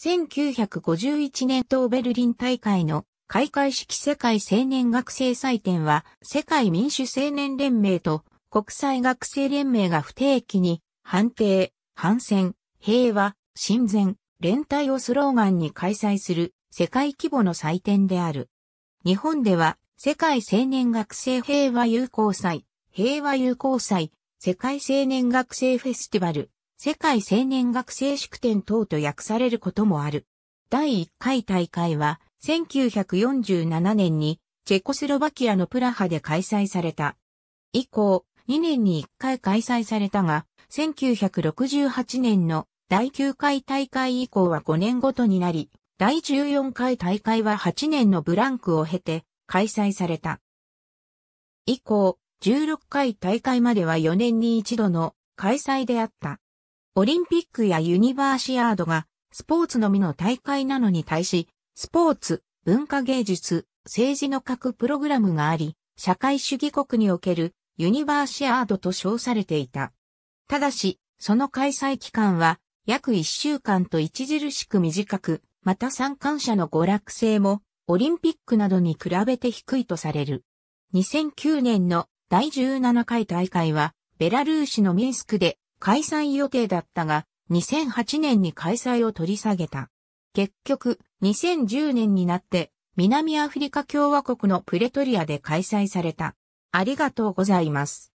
1951年東ベルリン大会の開会式世界青年学生祭典は世界民主青年連盟と国際学生連盟が不定期に判定、反戦、平和、親善、連帯をスローガンに開催する世界規模の祭典である。日本では世界青年学生平和友好祭、平和友好祭、世界青年学生フェスティバル、世界青年学生祝典等と訳されることもある。第1回大会は1947年にチェコスロバキアのプラハで開催された。以降、2年に1回開催されたが、1968年の第9回大会以降は5年ごとになり、第14回大会は8年のブランクを経て開催された。以降、16回大会までは4年に一度の開催であった。オリンピックやユニバーシアードがスポーツのみの大会なのに対し、スポーツ、文化芸術、政治の各プログラムがあり、社会主義国におけるユニバーシアードと称されていた。ただし、その開催期間は約1週間と著しく短く、また参観者の娯楽性もオリンピックなどに比べて低いとされる。2009年の第17回大会は、ベラルーシのミンスクで開催予定だったが、2008年に開催を取り下げた。結局、2010年になって、南アフリカ共和国のプレトリアで開催された。ありがとうございます。